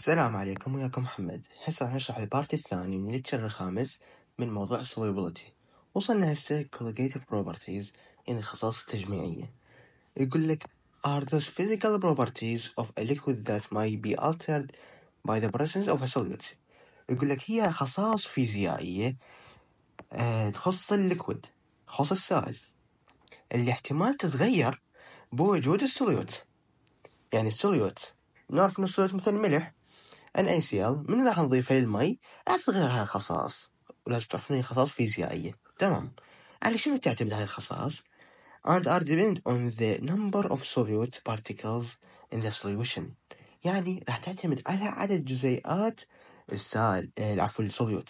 السلام عليكم وياكم محمد هسه راح نشرح البارت الثاني من الليكتشر الخامس من موضوع solubility وصلنا هسه colligative properties يعني خصائص التجميعية يقول لك are those physical properties of a liquid that might be altered by the presence of a solute يقول لك هي خصائص فيزيائية آه، تخص الليكويد تخص السائل اللي احتمال تتغير بوجود السوليوت يعني السوليوت نعرف ان السوليوت مثل الملح ال-NaCl من راح نضيفه للمي راح تغير هاي الخصائص ولازم تعرفون هي خصائص فيزيائية تمام على شنو تعتمد هاي الخصائص and are dependent on the number of solute particles in the solution يعني راح تعتمد على عدد جزيئات السائل العفو آه، السوليوت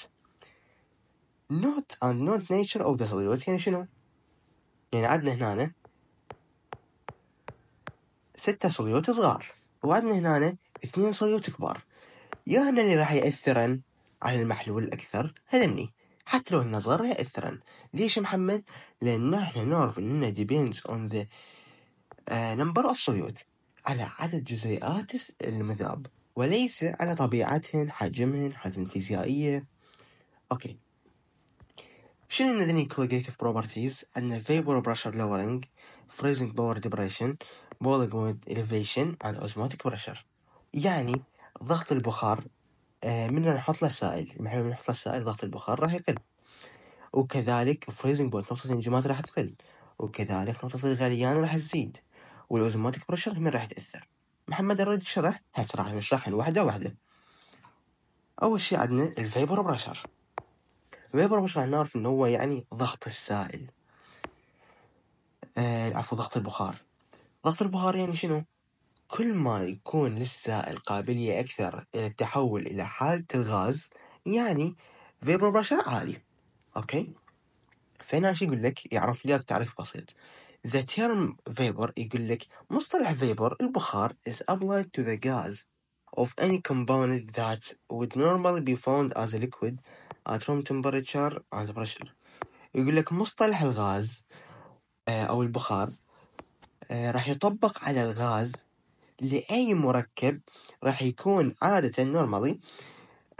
not and not nature of the solute يعني شنو؟ يعني عندنا هنا ستة سوليوت صغار وعندنا هنا اثنين سوليوت كبار يا أن اللي راح يأثرن على المحلول أكثر هذني حتى لو النظر يأثرن ليش محمد؟ لأن احنا نعرف إنه depends on the uh, number of solute على عدد جزيئات المذاب وليس على طبيعتهن حجمهن حجم الفيزيائية أوكي شنو ذني colligative properties عندنا vapor pressure lowering freezing power depression boiling point elevation and osmotic pressure يعني ضغط البخار آه، من نحط له سائل المحل نحط له سائل ضغط البخار راح يقل وكذلك فريزنج بوينت نقطة الانجماد راح تقل وكذلك نقطة الغليان راح تزيد والاوزماتيك بريشر من راح تأثر محمد اريد شرح هسه راح نشرحهن واحدة واحدة أول شيء عندنا الفيبر بريشر الفيبر بريشر نعرف إنه هو يعني ضغط السائل آه عفوا ضغط البخار ضغط البخار يعني شنو؟ كل ما يكون للسائل قابلية أكثر إلى التحول إلى حالة الغاز يعني فيبربرشر عالي أوكي فهنا شو يقول لك يعرف لي تعريف بسيط The term vapor يقول لك مصطلح vapor البخار is applied to the gas of any compound that would normally be found as a liquid at room temperature and pressure يقول لك مصطلح الغاز آه، أو البخار آه، راح يطبق على الغاز لأي مركب راح يكون عادة نورمالي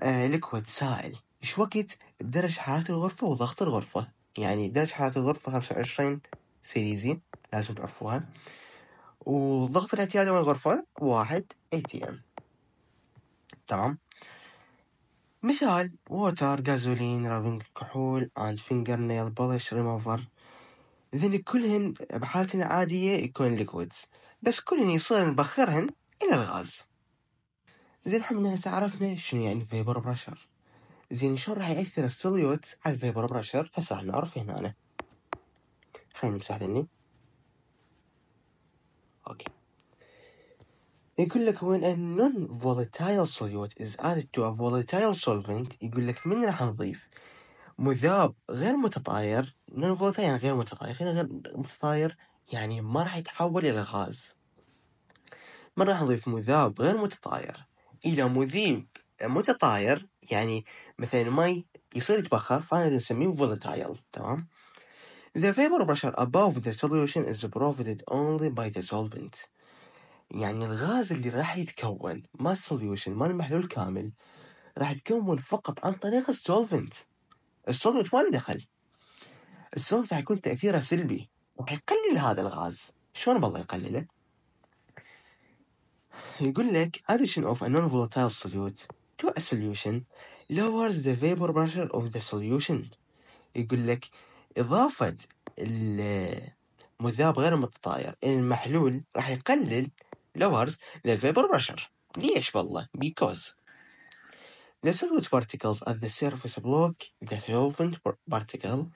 آه، ليكويد سائل إيش وقت درجة حرارة الغرفة وضغط الغرفة يعني درجة حرارة الغرفة خمسة وعشرين سيليزي لازم تعرفوها وضغط الاعتيادي من الغرفة واحد اي تي ام تمام مثال ووتر غازولين رابنج كحول اند فينجر نيل بولش ريموفر ذن كلهن بحالتنا عادية يكون ليكويدز بس كلن يصير نبخرهن الى الغاز زين حنا هسه عرفنا شنو يعني فيبر بريشر زين شلون راح ياثر السوليوت على الفيبر بريشر هسه راح نعرف هنا أنا. خليني امسح ذني اوكي يقول لك when a non-volatile solute is added to a volatile solvent يقول لك من راح نضيف مذاب غير متطاير non volatile يعني غير متطاير خلينا غير متطاير يعني ما راح يتحول إلى غاز ما راح نضيف مذاب غير متطاير إلى مذيب متطاير يعني مثلا الماي يصير يتبخر فانا نسميه volatile تمام The vapor pressure above the solution is provided only by the solvent يعني الغاز اللي راح يتكون ما solution ما المحلول كامل راح يتكون فقط عن طريق السولفنت السولفنت ما له دخل السولفنت راح يكون تأثيره سلبي راح يقلل هذا الغاز شلون بالله يقلله؟ يقول لك addition of a non-volatile solute to a solution lowers the vapor pressure of the solution يقول لك إضافة المذاب غير المتطاير إلى المحلول راح يقلل lowers the vapor pressure ليش بالله؟ because the solute particles at the surface block the solvent particle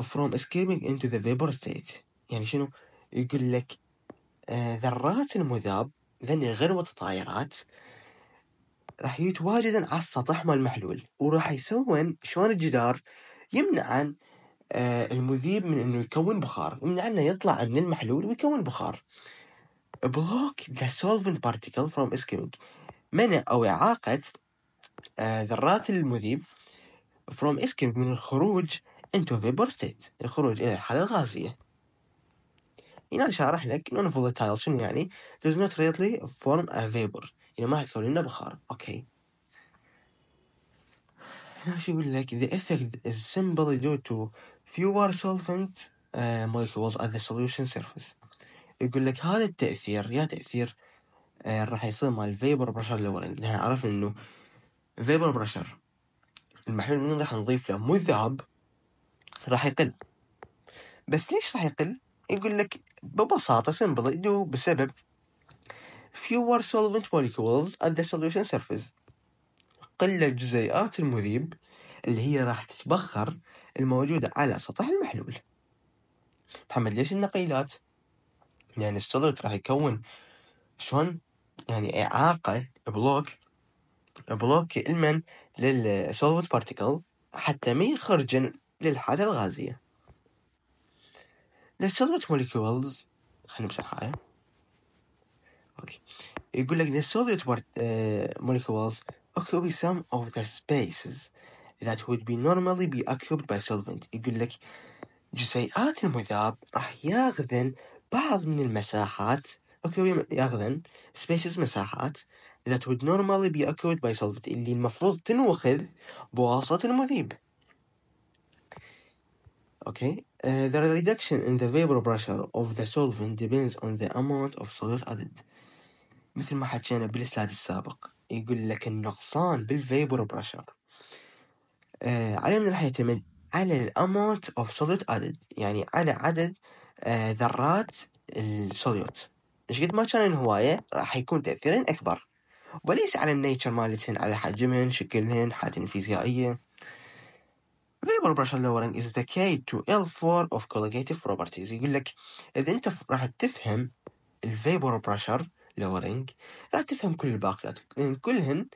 from escaping into the vapor state يعني شنو يقول لك آه، ذرات المذاب ذني غير متطايرات راح يتواجدن على السطح مال المحلول وراح يسون شلون الجدار يمنعن آه، المذيب من انه يكون بخار يمنع انه يطلع من المحلول ويكون بخار block the solvent particle from escaping منع او اعاقه آه، ذرات المذيب from escaping من الخروج أنتو فيبر ستيت الخروج إلى الحالة الغازية هنا شارح لك non volatile شنو يعني does not readily form a vapor يعني ما تكون لنا بخار أوكي هنا شو يقول لك the effect is simply due to fewer solvent uh, molecules at the solution surface يقول لك هذا التأثير يا تأثير uh, راح يصير مع الفيبر بريشر لورين نحن عرفنا إنه فيبر بريشر المحلول من راح نضيف له مذاب راح يقل بس ليش راح يقل يقول لك ببساطة سمبل دو بسبب fewer solvent molecules at the solution surface قلة جزيئات المذيب اللي هي راح تتبخر الموجودة على سطح المحلول محمد ليش النقيلات؟ لأن يعني السوليد راح يكون شلون يعني إعاقة بلوك بلوك المن للسولفت بارتيكل حتى ما يخرجن للحالة الغازية solid molecules خلينا نمسح هاي اوكي يقول لك solid موليكيولز occupy some of the spaces that would be normally be occupied by solvent يقول لك جزيئات المذاب راح ياخذن بعض من المساحات اوكي ياخذن spaces مساحات that would normally be occupied by solvent اللي المفروض تنوخذ بواسطة المذيب Okay. Uh, the reduction in the vapor pressure of the solvent depends on the amount of solute added. مثل ما حكينا بالسلايد السابق يقول لك النقصان بالفيبر بريشر uh, على من راح يعتمد على الاموت اوف سوليوت ادد يعني على عدد uh, ذرات السوليوت ايش قد ما كان هوايه راح يكون تاثيرين اكبر وليس على النيتشر مالتهن على حجمهن شكلهن حالتهن الفيزيائيه available pressure lowering is the key to L4 of colligative properties يقول لك إذا أنت راح تفهم ال vapor pressure lowering راح تفهم كل الباقيات لأن كلهن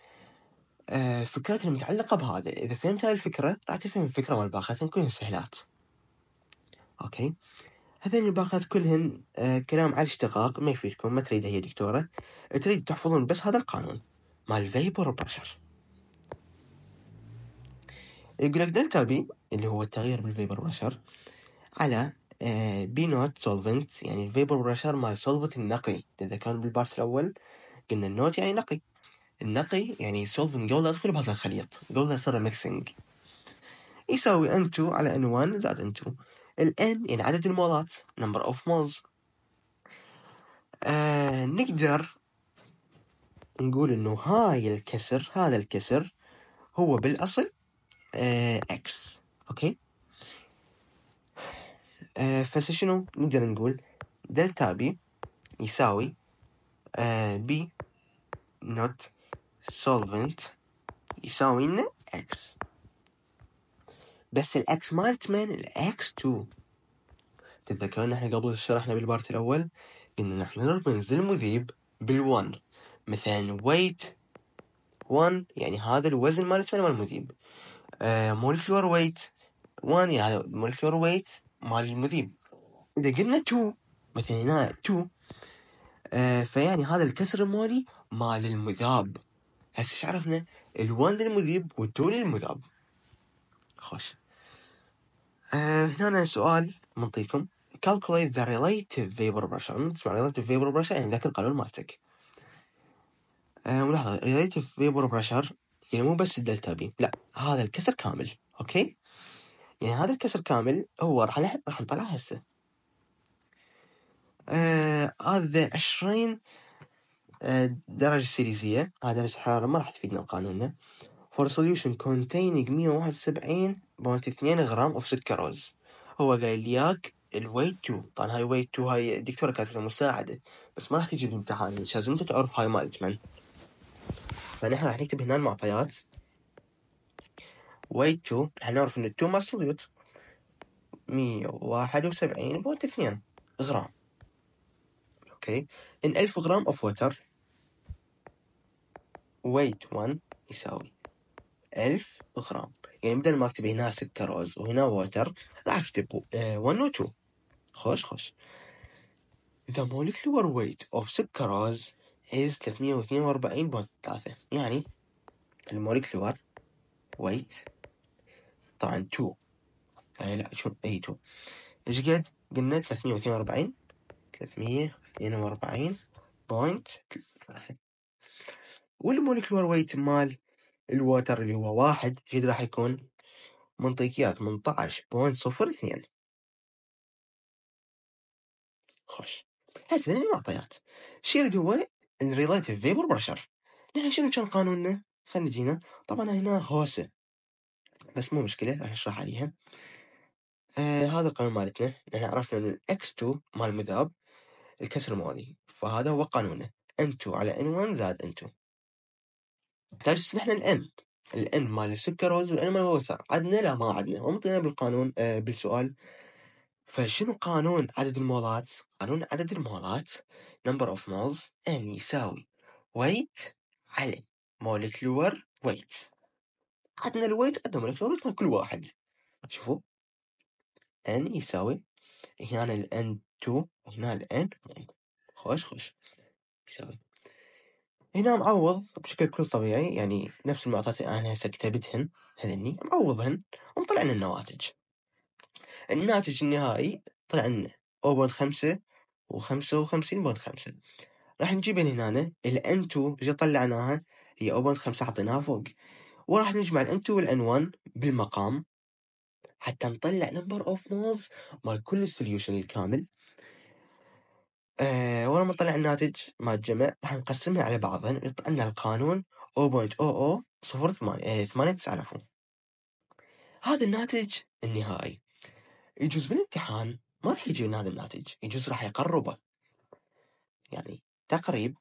آه، فكرتهم متعلقة بهذا إذا فهمت هاي الفكرة راح تفهم الفكرة والباقيات كلهن سهلات أوكي هذين الباقيات كلهن آه، كلام على الاشتقاق ما يفيدكم ما تريده هي دكتورة تريد تحفظون بس هذا القانون مال vapor بريشر يقول لك دلتا بي اللي هو التغيير بالفيبر بريشر على بي نوت سولفنت يعني الفيبر بريشر مال سولفنت النقي اذا كان بالبارت الاول قلنا النوت يعني نقي النقي يعني سولفنت قبل لا ادخل بهذا الخليط قبل لا يصير ميكسنج يساوي ان 2 علي ان N1 زايد ان N2 الان يعني عدد المولات نمبر اوف مولز نقدر نقول انه هاي الكسر هذا الكسر هو بالاصل اكس آه، اوكي آه، فشنو نقدر نقول دلتا بي يساوي بي نوت سولفنت يساوي لنا اكس بس الاكس من الاكس 2 تتذكرون احنا قبل شرحنا بالبارت الاول قلنا نحن نرمز بال1 مثلا ويت 1 يعني هذا الوزن مالت مال المذيب آه، مولفلور ويت واني يعني هذا مولفلور ويت مال المذيب اذا قلنا 2 مثلا هنا 2 آه، فيعني هذا الكسر مالي مال المذاب هسه ايش عرفنا؟ الوان للمذيب والتو للمذاب خوش آه هنا سؤال منطيكم calculate the relative vapor pressure نسمع relative vapor pressure يعني ذاك القانون مالتك آه ملاحظة relative vapor pressure يعني مو بس الدلتا بي لا هذا الكسر كامل اوكي يعني هذا الكسر كامل هو راح راح نطلع هسه آه هذا آه، 20 آه، درجة سيريزية هذا درجة الحرارة ما راح تفيدنا بقانوننا for solution containing 171.2 غرام اوف سكروز هو قايل لي اياك الويت 2 طبعا هاي ويت 2 هاي الدكتورة كانت مساعدة بس ما راح تجي بالامتحان لازم انت تعرف هاي مالت من فنحن راح نكتب هنا المعطيات weight 2 راح نعرف ان 2 مصريوت مية 171.2 غرام اوكي ان 1000 غرام اوف ووتر weight 1 يساوي 1000 غرام يعني بدل ما اكتب هنا ستة روز وهنا ووتر راح اكتب 1 آه، و 2 خوش خوش The molecular weight of sucrose is 342.3 يعني الموليكيولار ويت طبعا 2 يعني لا شو اي 2 ايش قد قلنا 342 342 بوينت 3 والموليكيولار ويت مال الوتر اللي هو واحد قد راح يكون منطقية 18.02 خوش هسه المعطيات شي يريد هو الريليتيف فيبر بريشر نحن شنو كان قانوننا خلينا نجينا طبعا هنا هوسه بس مو مشكله راح نشرح عليها آه هذا القانون مالتنا نحن عرفنا ان الاكس 2 مال المذاب الكسر الموالي فهذا هو قانونه ان 2 على ان 1 زائد ان 2 نحتاج نحن الان الان مال السكروز والان مال الوثر عدنا لا ما عدنا ومطينا بالقانون آه بالسؤال فشنو قانون عدد المولات؟ قانون عدد المولات number of moles ان يساوي weight على molecular weight عندنا الويت عندنا molecular weight كل واحد شوفوا ان يساوي هنا ال ان 2 وهنا ال ان خوش خوش يساوي هنا معوض بشكل كل طبيعي يعني نفس المعطيات اللي انا هسه كتبتهن هذني معوضهن ومطلع لنا النواتج الناتج النهائي طلع لنا 0.5 وخمسة خمسة راح نجيبها هنا n 2 اللي طلعناها هي 0.5 عطيناها فوق وراح نجمع n 2 n 1 بالمقام حتى نطلع نمبر اوف مولز مال كل السوليوشن الكامل أه ولما نطلع الناتج مال الجمع راح نقسمها على بعضها يطلع لنا القانون 0.0008 آه، عفوا هذا الناتج النهائي يجوز بالامتحان ما راح من هذا الناتج يجوز راح يقربه يعني تقريب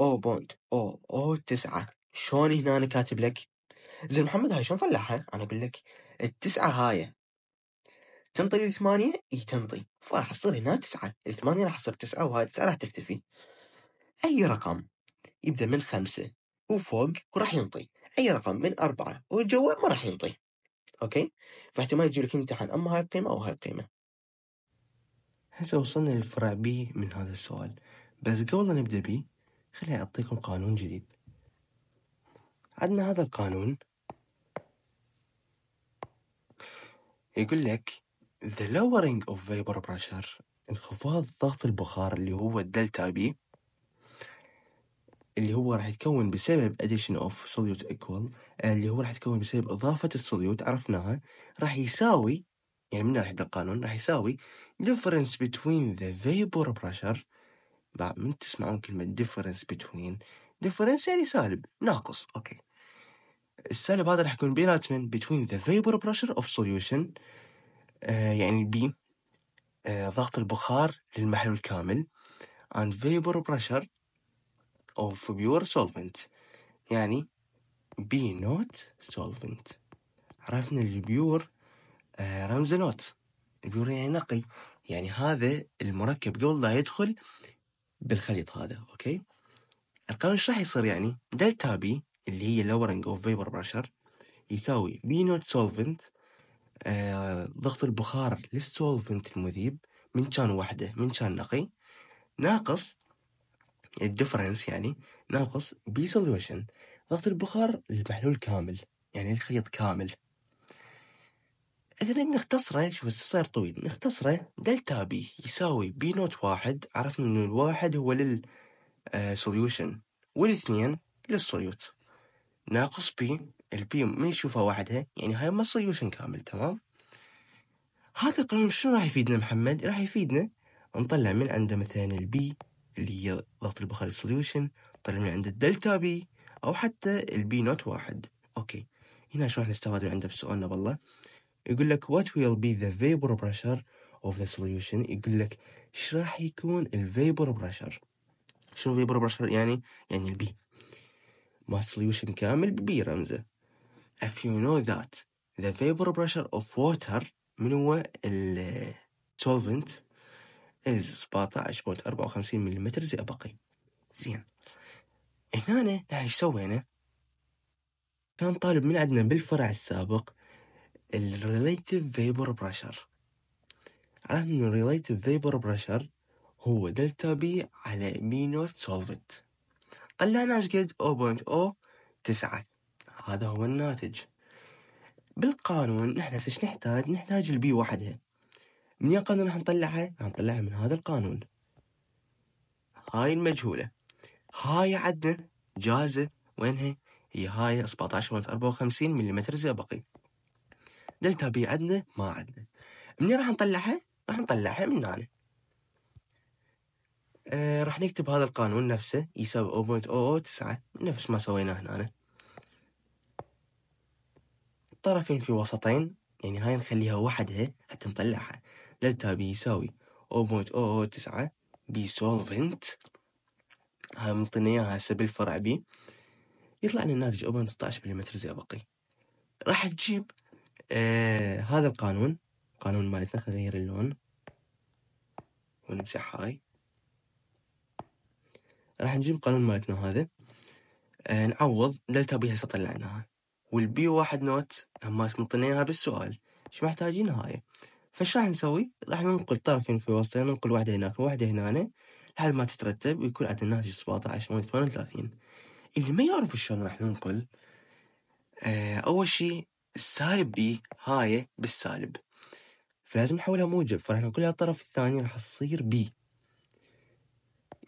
او بوند او او تسعة شلون هنا أنا كاتب لك زين محمد هاي شلون طلعها انا اقول لك التسعة هاي تنطي الثمانية اي تنطي فراح تصير هنا تسعة الثمانية راح تصير تسعة وهاي تسعة راح تختفي اي رقم يبدأ من خمسة وفوق وراح ينطي اي رقم من أربعة وجوا ما راح ينطي اوكي فاحتمال يجي لك امتحان اما هاي القيمة او هاي القيمة هسه وصلنا للفرع بي من هذا السؤال بس قبل لا نبدأ بيه خليني أعطيكم قانون جديد عندنا هذا القانون يقول لك the lowering of vapor pressure انخفاض ضغط البخار اللي هو الدلتا بي اللي هو راح يتكون بسبب addition of solute equal اللي هو راح يتكون بسبب إضافة الصوليوت عرفناها راح يساوي يعني من ناحية القانون راح يساوي difference between the vapor pressure بعد من تسمعون كلمة difference between difference يعني سالب ناقص اوكي okay. السالب هذا راح يكون بينات من between the vapor pressure of solution uh, يعني بي uh, ضغط البخار للمحلول كامل and vapor pressure of pure solvent يعني بي نوت solvent عرفنا البيور آه رمز نوت البيورين يعني نقي يعني هذا المركب قبل لا يدخل بالخليط هذا اوكي القانون ايش راح يصير يعني دلتا بي اللي هي lowering اوف فيبر بريشر يساوي بي نوت سولفنت ضغط البخار للسولفنت المذيب من كان وحده من كان نقي ناقص الديفرنس يعني ناقص بي سوليوشن ضغط البخار للمحلول كامل يعني الخليط كامل إذا نختصره شوف صار طويل نختصره دلتا بي يساوي بي نوت واحد عرفنا إنه الواحد هو سوليوشن آه، والاثنين للسوليوت ناقص بي البي ما نشوفها وحدها يعني هاي ما سوليوشن كامل تمام هذا القانون شنو راح يفيدنا محمد راح يفيدنا نطلع من عنده مثلا البي اللي هي ضغط البخاري سوليوشن نطلع من عنده الدلتا بي او حتى البي نوت واحد اوكي هنا شو راح نستفاد من عنده بسؤالنا بالله يقول لك what will be the vapor pressure of the solution يقول لك ايش راح يكون vapor pressure شنو vapor pressure يعني يعني البي ما solution كامل ببي رمزه if you know that the vapor pressure of water من هو ال solvent is 17.54 ملم زي أبقي زين هنا نحن ايش سوينا؟ كان طالب من عندنا بالفرع السابق ال Relative Vapor Pressure عرفنا أنو Relative Vapor Pressure هو دلتا بي على بي نوت سولفنت طلعنا شقد تسعة هذا هو الناتج بالقانون نحن ايش نحتاج نحتاج البي وحدها من يا قانون راح نطلعها راح نطلعها من هذا القانون هاي المجهولة هاي عدنا جاهزة وينها هي هاي 17.54 ملم زئبقي دلتا بي عندنا ما عندنا منين راح نطلعها راح نطلعها من هنا آه راح نكتب هذا القانون نفسه يساوي 0.009 نفس ما سويناه هنا طرفين في وسطين يعني هاي نخليها وحدها حتى نطلعها دلتا بي يساوي 0.009 بي سولفنت هاي منطينا اياها هسه بالفرع بي يطلع لنا الناتج 0.16 ملم زئبقي راح تجيب آه هذا القانون قانون مالتنا خلينا نغير اللون ونمسح هاي راح نجيب قانون مالتنا هذا آه نعوض دلتا بيها سطر لعناها والبي واحد نوت همات منطيناها بالسؤال ايش محتاجين هاي فايش راح نسوي راح ننقل طرفين في وسطين ننقل واحدة هناك وواحدة هنا لحد ما تترتب ويكون عندنا ناتج 17 من 38 اللي ما يعرف شلون راح ننقل آه، اول شيء السالب بي هاي بالسالب فلازم نحولها موجب فراح ننقلها للطرف الثاني راح تصير بي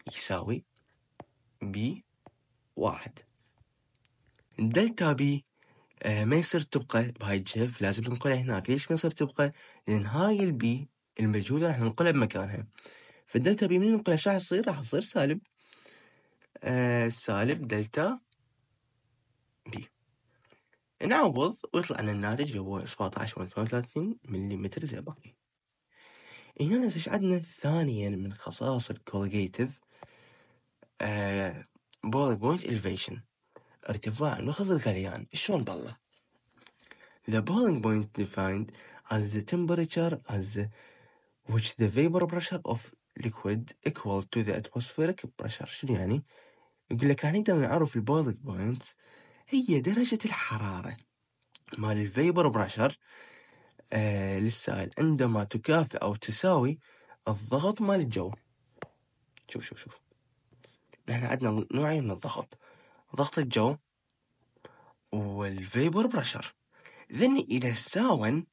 يساوي بي واحد دلتا بي آه ما يصير تبقى بهاي الجهة لازم ننقلها هناك ليش ما يصير تبقى لأن هاي البي المجهولة راح ننقلها بمكانها فالدلتا بي من ننقلها شو راح تصير راح تصير سالب آه سالب دلتا بي نعوض ويطلع لنا الناتج اللي هو سبعطاش وين ثمانية وثلاثين زي باقي هنا نزج عندنا ثانيا من خصائص الكوليجيتيف آه بولينج بوينت إليفيشن ارتفاع نخذ الغليان شلون بالله The boiling point defined as the temperature as which the vapor pressure of liquid equal to the atmospheric pressure شنو يعني؟ يقول لك راح نقدر نعرف البويلنج بوينت هي درجة الحرارة مال الفيبر براشر آه للسائل عندما تكافئ أو تساوي الضغط مال الجو شوف شوف شوف نحن عندنا نوعين من الضغط ضغط الجو والفيبر براشر ذن إذا ساون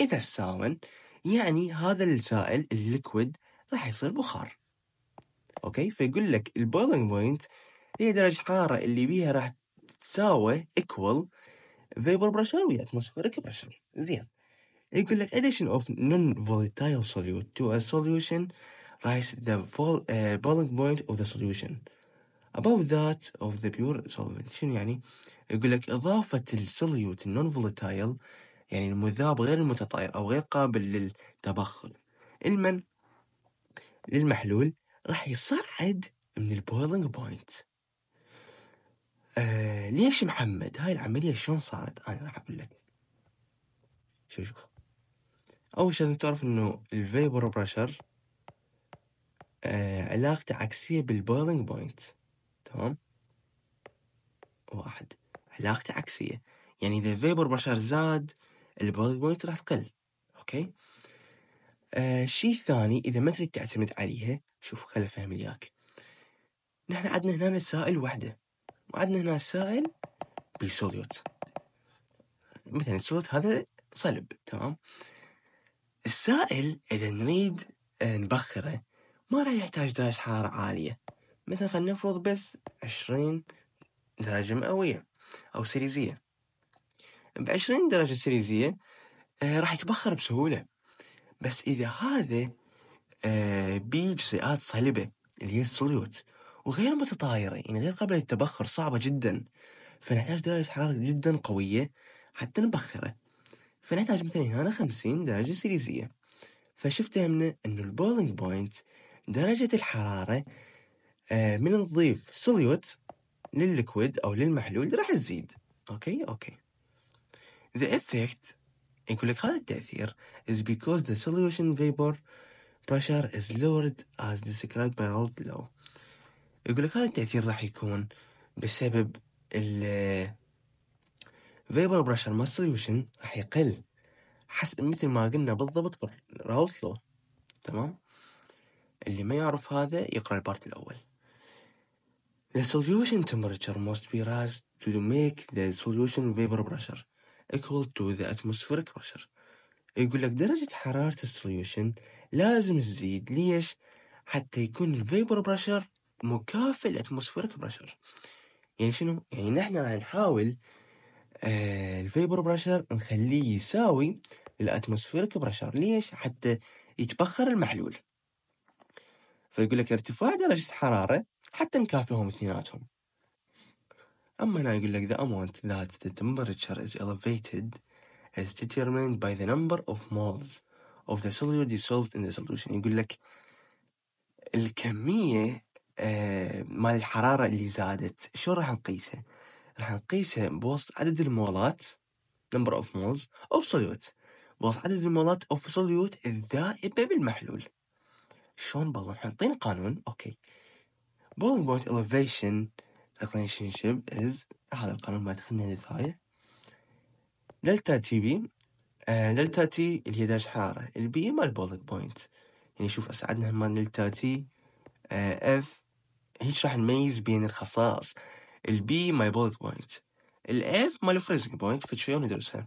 إذا ساون يعني هذا السائل الليكويد راح يصير بخار اوكي فيقول لك البويلنج بوينت هي درجة الحرارة اللي بيها راح تساوي equal vapor pressure ويا atmospheric pressure زين يقول لك addition of non-volatile solute to a solution rise the vol, uh, boiling point of the solution above that of the pure solvent شنو يعني؟ يقول لك إضافة السوليوت النون فولاتايل يعني المذاب غير المتطاير أو غير قابل للتبخر المن للمحلول راح يصعد من البويلنج بوينت آه ليش محمد هاي العملية شلون صارت أنا راح أقول لك شو شوف أول شيء لازم تعرف إنه الفيبر بريشر آه علاقته عكسية بالبويلينج بوينت تمام واحد علاقته عكسية يعني إذا الفيبر بريشر زاد البويلينج بوينت راح تقل أوكي آه شيء الثاني إذا ما تريد تعتمد عليها شوف خل أفهم إياك نحن عندنا هنا سائل وحده وعندنا هنا السائل بسوليوت مثلا السوليوت هذا صلب تمام السائل إذا نريد نبخره ما راح يحتاج درجة حرارة عالية مثلا خلينا نفرض بس عشرين درجة مئوية أو سيليزية بعشرين درجة سيليزية آه راح يتبخر بسهولة بس إذا هذا آه بيجزيئات صلبة اللي هي السوليوت وغير متطايرة يعني غير قابلة للتبخر صعبة جدا فنحتاج درجة حرارة جدا قوية حتى نبخره فنحتاج مثلا هنا خمسين درجة سيليزية فشفت من أنه البولينج بوينت درجة الحرارة آه، من نضيف سوليوت للليكويد أو للمحلول راح تزيد أوكي أوكي The effect يقول لك هذا التأثير is because the solution vapor pressure is lowered as described by old law يقول لك هذا التأثير راح يكون بسبب ال فيبر بريشر ما سوليوشن راح يقل حس مثل ما قلنا بالضبط بالراولت لو تمام اللي ما يعرف هذا يقرأ البارت الأول The solution temperature must be raised to make the solution vapor pressure equal to the atmospheric pressure. يقول لك درجة حرارة السوليوشن لازم تزيد ليش؟ حتى يكون الفيبر بريشر مكافئ لاتموسفيريك بريشر يعني شنو؟ يعني نحن راح نحاول آه، الفيبر بريشر نخليه يساوي الاتموسفيرك بريشر ليش؟ حتى يتبخر المحلول فيقول لك ارتفاع درجة الحرارة حتى نكافئهم اثنيناتهم أما هنا يقول لك the amount that the temperature is elevated is determined by the number of moles of the solute dissolved in the solution يقول لك الكمية آه، مال الحرارة اللي زادت شو راح نقيسها؟ راح نقيسها بوسط عدد المولات number of moles of solute بوسط عدد المولات of solute الذائبة بالمحلول شلون بالله نعطينا قانون اوكي boiling point elevation relationship is هذا القانون ما دخلنا للثاية دلتا تي بي آه، دلتا تي اللي هي درجة حرارة البي مال بولت بوينت يعني شوف أسعدنا مال دلتا تي اف آه، هيش راح نميز بين الخصائص البي مايبوليك بوينت الاف مالوفريزنج بوينت فشوية ندرسها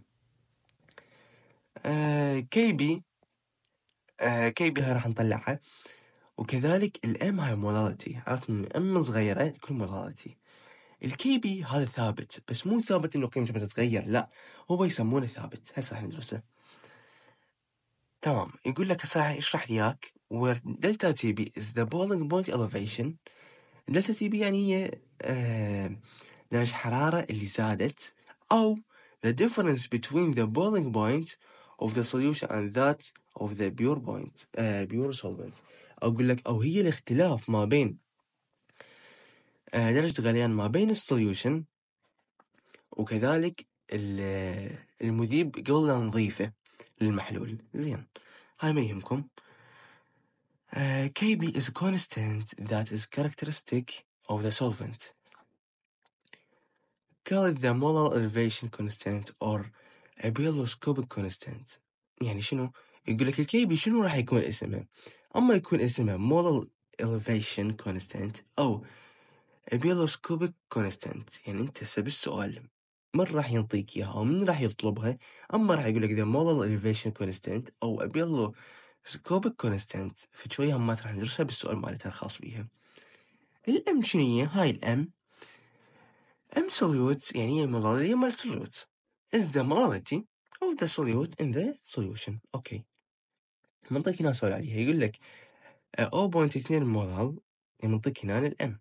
آه كي بي كي بي هاي راح نطلعها وكذلك الام هاي مولاليتي عرفنا ان الام صغيره تكون مولاليتي الكي بي هذا ثابت بس مو ثابت انه قيمته بتتغير لا هو يسمونه ثابت هسه راح ندرسه تمام يقول لك هسه راح اشرح لي اياك where delta TB is the boiling point elevation دلتا تي بي يعني هي آه، درجة الحرارة اللي زادت أو the difference between the boiling point of the solution and that of the pure point uh, pure solvent أقول لك أو هي الاختلاف ما بين آه، درجة غليان ما بين السوليوشن وكذلك المذيب قبل لا نضيفه للمحلول زين هاي ما يهمكم Uh, Kb is a constant that is characteristic of the solvent. Call it the molar elevation constant or a belloscopic constant. يعني شنو؟ يقول لك الكي شنو راح يكون اسمه؟ اما يكون اسمه molar elevation constant او بيلوسكوبيك constant. يعني انت هسه بالسؤال من راح ينطيك اياها او من راح يطلبها اما راح يقول لك the molar elevation constant او ابيلو سكوبك كونستانت فشوية همات راح ندرسها بالسؤال مالتها الخاص بيها الام شنو هي هاي الام ام solutes يعني هي المضادية مال solutes is the molality of the solute in the solution اوكي آه، يعني منطق هنا سؤال عليها يقول لك 0.2 مولال منطق هنا الام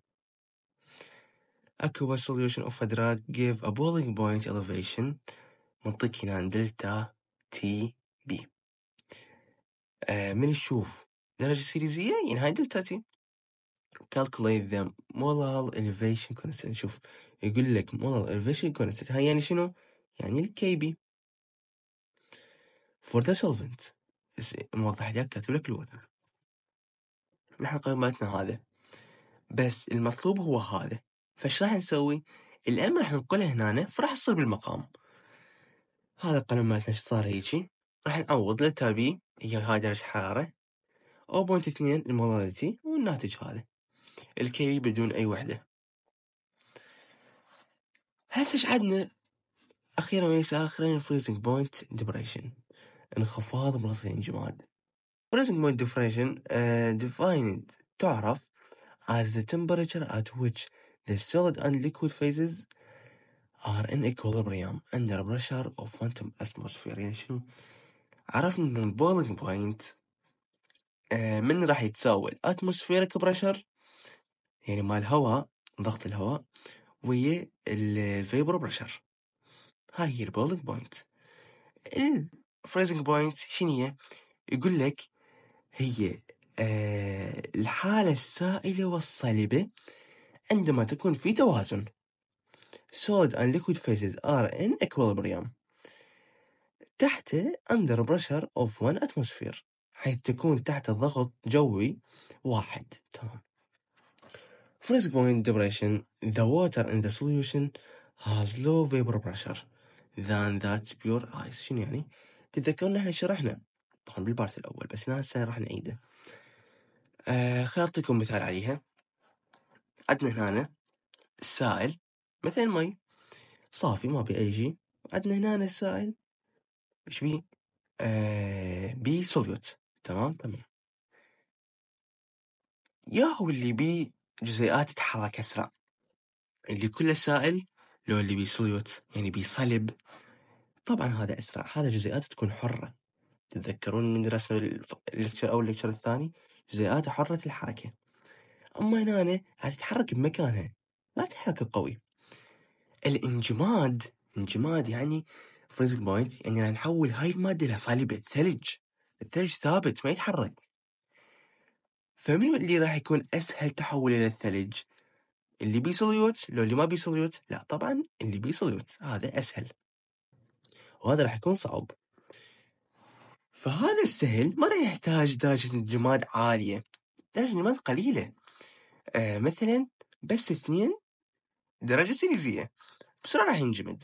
aqueous solution of a drug give a boiling point elevation منطق هنا دلتا تي بي آه، من الشوف درجة سيريزية ينهاي يعني دلتاتي calculate the molar elevation constant شوف يقول لك molar elevation constant هاي يعني شنو؟ يعني الكي بي for the solvent موضح لك كاتب لك الوتر نحن قيمتنا هذا بس المطلوب هو هذا فايش راح نسوي؟ الان راح نقوله هنا فراح تصير بالمقام هذا قلم مالتنا صار هيجي راح نعوض للتابي هي هاي درجة الحرارة أو بوينت اثنين المولاريتي والناتج هذا الكي بدون أي وحدة هسه ايش عدنا أخيرا وليس آخرا الفريزنج بوينت ديبريشن انخفاض مرصد الانجماد freezing point ديبريشن ديفايند آه، تعرف as the temperature at which the solid and liquid phases are in equilibrium under pressure of phantom atmosphere يعني شنو عرفنا إنه البولينج بوينت آه، من راح يتساوي الاتموسفيريك بريشر يعني مال الهواء ضغط الهواء ويا الفيبر بريشر هاي هي البولينج بوينت الفريزنج بوينت شنو يقول لك هي آه، الحالة السائلة والصلبة عندما تكون في توازن سود that liquid phases are in equilibrium تحته under pressure of one atmosphere حيث تكون تحت ضغط جوي واحد تمام فريز point depression the water in the solution has low vapor pressure than that pure ice شنو يعني؟ تتذكرون احنا شرحنا طبعا بالبارت الاول بس هنا هسه راح نعيده آه خل اعطيكم مثال عليها عندنا هنا السائل مثل المي صافي ما بي اي شيء عندنا هنا السائل ايش بي آه بي سوليوت تمام تمام هو اللي بي جزيئات تتحرك أسرع اللي كله سائل لو اللي بي سوليوت يعني بي صلب طبعا هذا أسرع هذا جزيئات تكون حرة تتذكرون من دراسة الليكتشر أو الليكتشر الثاني جزيئات حرة الحركة أما هنا أنا بمكانها ما تتحرك قوي الانجماد انجماد يعني فريزنج بوينت اننا نحول هاي الماده لصليبه ثلج الثلج ثابت ما يتحرك فمنو اللي راح يكون اسهل تحوله الثلج اللي بي سوليوت لو اللي ما بي سوليوت لا طبعا اللي بي سوليوت هذا اسهل وهذا راح يكون صعب فهذا السهل ما راح يحتاج درجة انجماد عالية درجة انجماد قليلة آه مثلا بس اثنين درجة سيليزية بسرعة راح ينجمد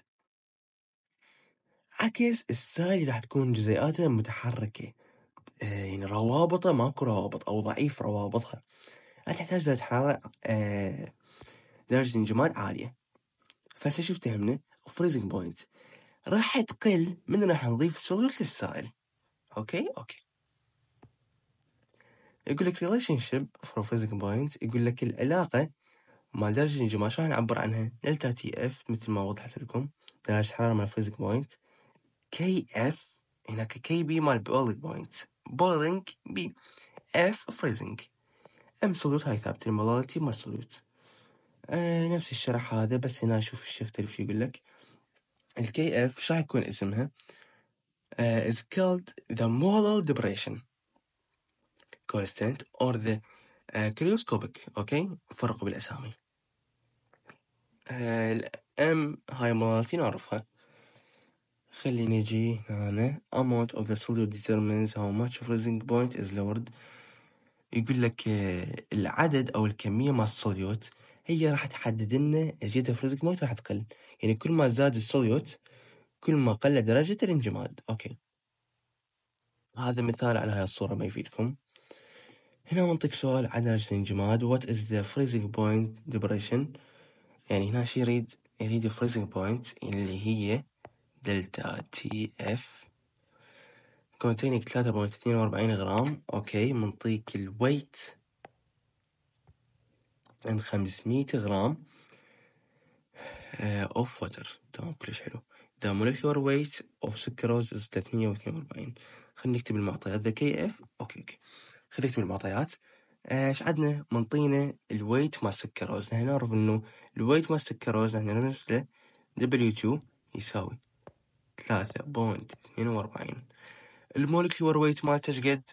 عكس السايل راح تكون جزيئاتها متحركة آه، يعني روابطه ماكو روابط أو ضعيف روابطها راح تحتاج آه، درجة حرارة درجة انجماد عالية فهسه شو تهمنا فريزنج بوينت راح تقل من راح نضيف صغير للسائل اوكي اوكي يقول لك ريليشن شيب فور فريزنج بوينت يقول لك العلاقة مع درجة الانجماد شلون نعبر عنها؟ دلتا تي اف مثل ما وضحت لكم درجة حرارة مع فريزنج بوينت كي اف هناك كي بي مال بولينج بوينت بولينج بي اف فريزنج ام سولوت هاي ثابت المولاليتي مال سولوت آه نفس الشرح هذا بس هنا اشوف الشيخ تلف يقول لك الكي اف شو راح يكون اسمها uh, is called the molar depression constant or the uh, آه، cryoscopic اوكي okay? فرقوا بالاسامي آه، الام هاي مالتي نعرفها نجي هنا amount of the solute determines how much freezing point is lowered يقول لك العدد او الكميه مال الصوليوت هي راح تحدد لنا درجه الفريزنج بوينت راح تقل يعني كل ما زاد الصوليوت كل ما قل درجه الانجماد اوكي هذا مثال على هاي الصوره ما يفيدكم هنا منطق سؤال عن درجه الانجماد وات از ذا فريزنج بوينت ديبريشن يعني هنا شي يريد يريد الفريزنج بوينت اللي هي دلتا تي اف كونتينك ثلاثة بوينت اثنين واربعين غرام اوكي منطيك الويت عند خمسمية غرام اوف آه، وتر تمام كلش حلو ذا مولكيولر ويت اوف سكروز از واربعين خلينا نكتب المعطيات ذا كي اف اوكي اوكي خلينا نكتب المعطيات آه، ايش عندنا منطينا الويت مال سكروز نحن نعرف انه الويت مال سكروز احنا نمثله دبليو 2 يساوي ثلاثة بوند اثنين وأربعين المولكيور ويت مالته شقد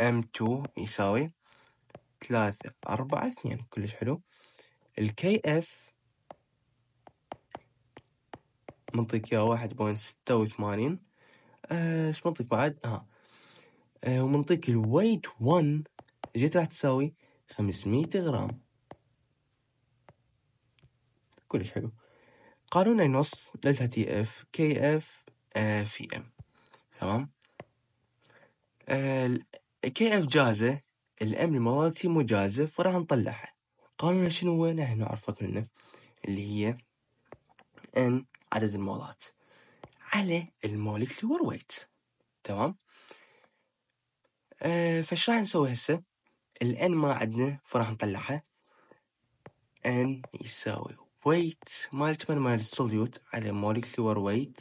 ام تو يساوي ثلاثة أربعة اثنين كلش حلو الكي اف منطق يا واحد بوينت ستة وثمانين آه، ايش منطق بعد ها أه ومنطق الويت ون جيت راح تساوي خمسمية غرام كلش حلو قانون النص دلتا تي اف كي اف في ام آه، تمام كي آه، اف جازة الام المرارتي مو جازة فراح نطلعها قانون شنو هو نحن نعرفه كلنا اللي هي ان عدد المولات على المولكيولر ويت تمام أه فش راح نسوي هسه الان ما عندنا فراح نطلعها ان يساوي ويت مال مالتصوليوت على موليكيولر ويت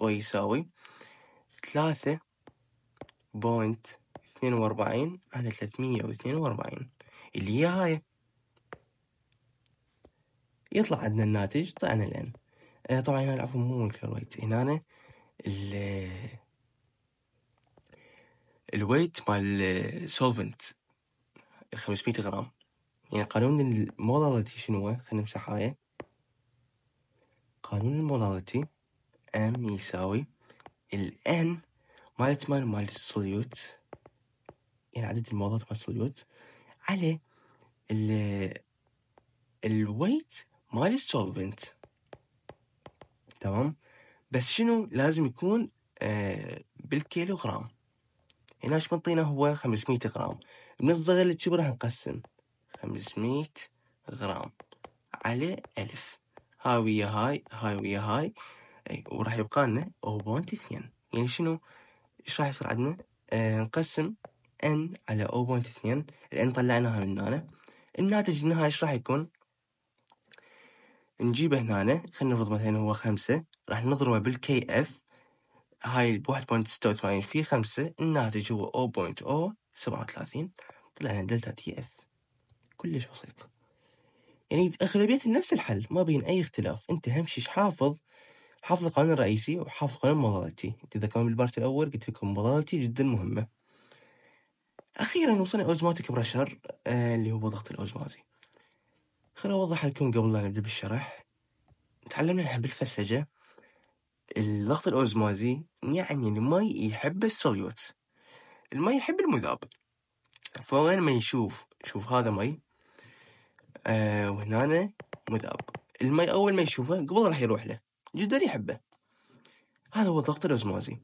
او يساوي ثلاثة بوينت اثنين واربعين على ثلاثمية واثنين واربعين اللي هي هاي يطلع عندنا الناتج طلعنا الان آه طبعا هنا العفو مو موليكيولر ويت هنا أنا ال الويت مال سولفنت 500 غرام يعني قانون المولاريتي شنو هو خلينا نمسح هاي قانون المولاريتي ام يساوي الان مالت مال مال السوليوت يعني عدد المولات مال السوليوت على ال الويت مال السولفنت تمام بس شنو لازم يكون آه بالكيلوغرام هنا يعني ايش منطينا هو 500 غرام من الصغير للكبر نقسم خمسمية غرام على ألف هاي ويا هاي هاي ويا هاي أي وراح يبقى لنا أو بونت اثنين يعني شنو ايش راح يصير عندنا آه نقسم ان على او بونت اثنين لان طلعناها من هنا الناتج النهائي ايش راح يكون نجيبه هنا خلينا نفرض مثلا هو خمسة راح نضربه بالكي اف هاي بواحد بوينت ستة وثمانين في خمسة الناتج هو او بوينت او سبعة وثلاثين طلعنا دلتا تي اف كلش بسيط يعني أغلبية نفس الحل ما بين أي اختلاف أنت همشي حافظ حافظ القانون الرئيسي وحافظ قانون مضالتي أنت كان بالبارت الأول قلت لكم مضالتي جدا مهمة أخيرا وصلنا أوزماتيك بريشر آه اللي هو ضغط الأوزماتي خليني أوضح لكم قبل لا نبدأ بالشرح تعلمنا نحب بالفسجة الضغط الأوزمازي يعني المي يحب السوليوت المي يحب المذاب فوين ما يشوف شوف هذا مي آه، وهنا مذاب المي اول ما يشوفه قبل راح يروح له جدا يحبه هذا هو ضغط الاسموزي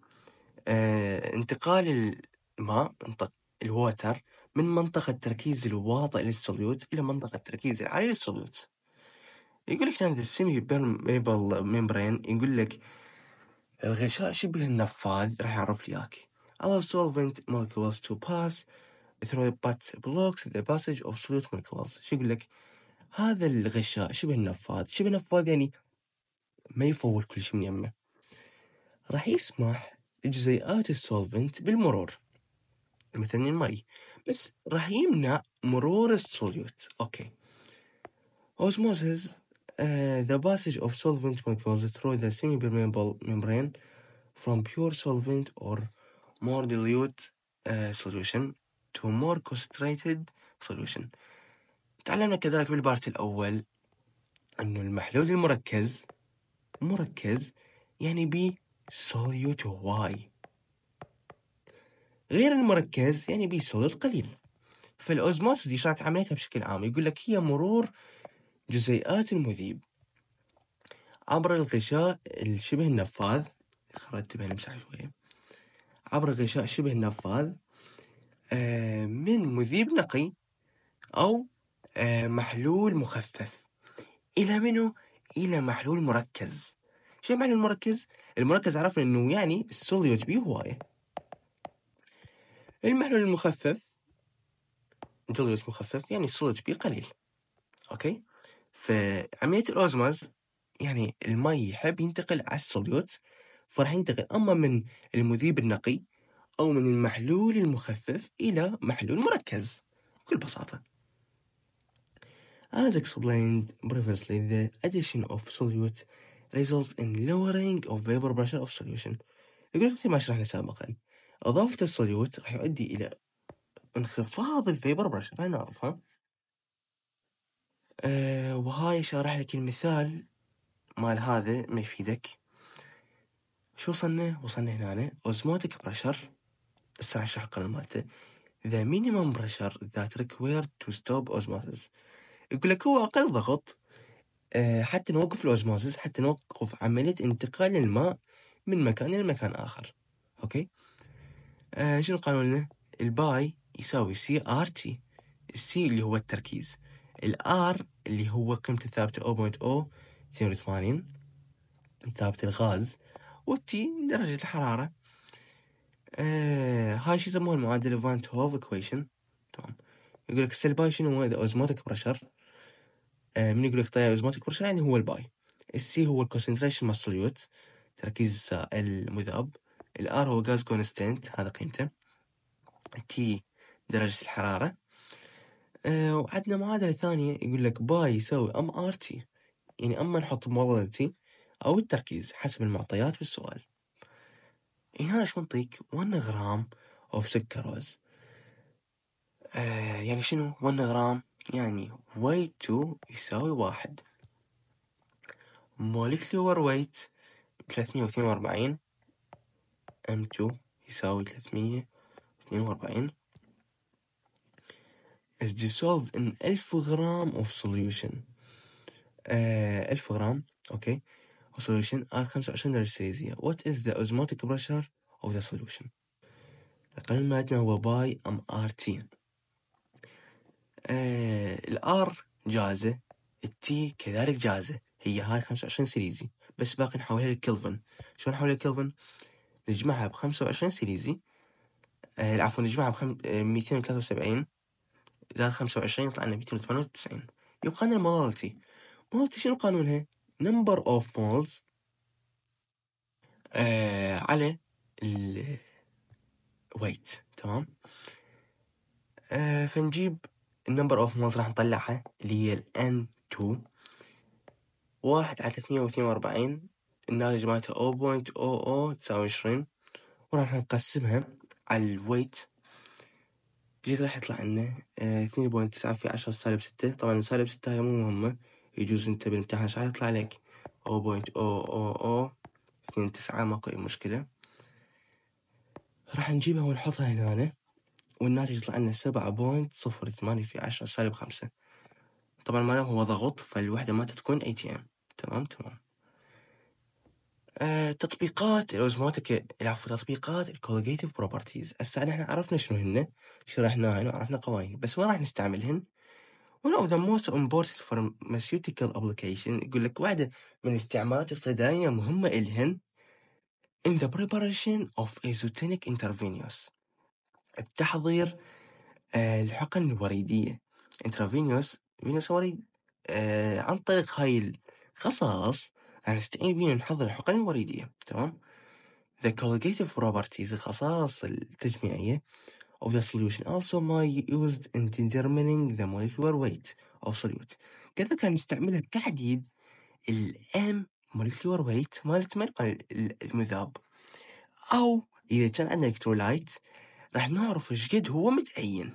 آه انتقال الماء الووتر من منطقة تركيز الواطئ للسوليوت إلى منطقة تركيز العالي للسوليوت يقول لك هذا السيمي ميبل ميمبرين يقول لك الغشاء شبه النفاذ راح يعرف لي اياك allows solvent molecules to pass through but blocks the passage of solute molecules شو يقول لك هذا الغشاء شبه نفاذ شبه نفاذ يعني ما يفوت كل شيء من يمه راح يسمح لجزيئات السولفنت بالمرور مثلا المي بس راح يمنع مرور السوليوت اوكي osmosis uh, the passage of solvent molecules through the semipermeable membrane from pure solvent or more dilute uh, solution to more concentrated solution تعلمنا كذلك بالبارت الأول أنه المحلول المركز مركز يعني بي solute واي غير المركز يعني بي سوليوت قليل فالأوزموس دي شارك عمليتها بشكل عام يقول لك هي مرور جزيئات المذيب عبر الغشاء الشبه النفاذ خرجت بها نمسح شوية عبر غشاء شبه النفاذ آه، من مذيب نقي أو آه، محلول مخفف الى منه الى محلول مركز شو يعني محلول مركز المركز عرفنا انه يعني السوليوت بيه هوايه المحلول المخفف السوليوت مخفف يعني السوليوت بيه قليل اوكي فعمليه الاوزماز يعني المي يحب ينتقل على السوليوت فراح ينتقل اما من المذيب النقي او من المحلول المخفف الى محلول مركز بكل بساطه As explained previously, the addition of solute results in lowering of vapor pressure of solution. يقول مثل ما شرحنا سابقا إضافة الصوليوت راح يؤدي إلى انخفاض الفيبر بريشر هاي نعرفها أه وهاي شارح لك المثال مال هذا ما يفيدك شو وصلنا؟ وصلنا هنا اوزموتيك بريشر هسه راح اشرح مالته the minimum pressure that required to stop osmosis يقول لك هو أقل ضغط آه، حتى نوقف الاوزموزس حتى نوقف عملية انتقال الماء من مكان إلى مكان آخر أوكي آه شنو قالوا لنا الباي يساوي سي ار تي السي اللي هو التركيز الار اللي هو قيمته الثابتة 0.0 82 ثابت الغاز والتي درجة الحرارة آه هاي شو يسموها المعادلة فانت هوف اكويشن تمام يقول لك السلباي شنو هو ذا اوزموتك بريشر آه، من يقول لك تيار طيب، اوزماتيك يعني هو الباي السي هو الكونسنتريشن مال السوليوت تركيز المذاب الار هو غاز كونستنت هذا قيمته تي درجة الحرارة آه، وعندنا معادلة ثانية يقول لك باي يساوي ام ار تي يعني اما نحط معضلة تي او التركيز حسب المعطيات والسؤال هنا ايش منطيك 1 غرام اوف سكروز أه يعني شنو 1 غرام يعني weight 2 يساوي واحد molecular weight 342 M2 يساوي 342 is dissolved in 1000 غرام of solution uh, 1000 غرام اوكي okay, of solution are 25 درجة سيليزية what is the osmotic pressure of the solution؟ القانون مالتنا هو باي ام ار تي آه، الار جاهزه التي كذلك جاهزه هي هاي 25 سيريزي بس باقي نحولها للكلفن شلون نحولها للكلفن نجمعها ب 25 سيريزي آه عفوا نجمعها ب 273 آه، زائد 25 يطلع لنا 298 يبقى لنا المولالتي مولالتي شنو قانونها؟ نمبر اوف مولز على الويت تمام آه فنجيب النمبر اوف مونز راح نطلعها اللي هي N2 واحد على ثلاثمية واثنين واربعين الناتج مالتها او بوينت او او تساوي عشرين وراح نقسمها على الويت جيت راح يطلع عنا آه، اثنين بوينت تسعة في عشرة سالب ستة طبعا سالب ستة هاي مو مهمة يجوز انت بالامتحان راح يطلع لك او بوينت او او او اثنين تسعة ماكو اي مشكلة راح نجيبها ونحطها هنا والناتج يطلع لنا سبعة بوينت صفر ثمانية في عشرة سالب خمسة طبعا ما دام هو ضغط فالوحدة ما تكون اي تي ام تمام تمام آه تطبيقات الاوزماتيك العفو تطبيقات الكولجيتيف بروبرتيز هسه احنا عرفنا شنو هن شرحناهن وعرفنا قوانين بس وين راح نستعملهن؟ one of the most important pharmaceutical application يقول لك واحدة من الاستعمالات الصيدلانية مهمة إلهن in the preparation of exotenic intravenous بتحضير آه، الحقن الوريدية انترافينيوس فينوس وريد آه، عن طريق هاي الخصائص نستعين بيها نحضر الحقن الوريدية تمام The colligative properties الخصائص التجميعية of the solution also may used in determining the molecular weight of solute كذلك نستعملها بتحديد M molecular weight مالت المذاب او اذا كان عندنا الكترولايت راح نعرف ايش قد هو متأين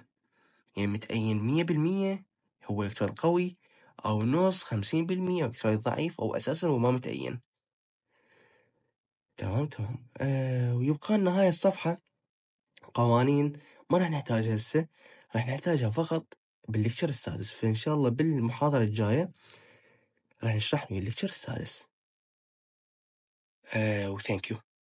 يعني متأين مية بالمية هو الاكترويد القوي أو نص خمسين بالمية اكترويد ضعيف أو أساسا هو ما متأين تمام تمام آه ويبقى لنا هاي الصفحة قوانين ما راح نحتاجها هسه راح نحتاجها فقط بالليكتشر السادس فإن شاء الله بالمحاضرة الجاية راح نشرح لكم الليكتشر السادس آه وثانك يو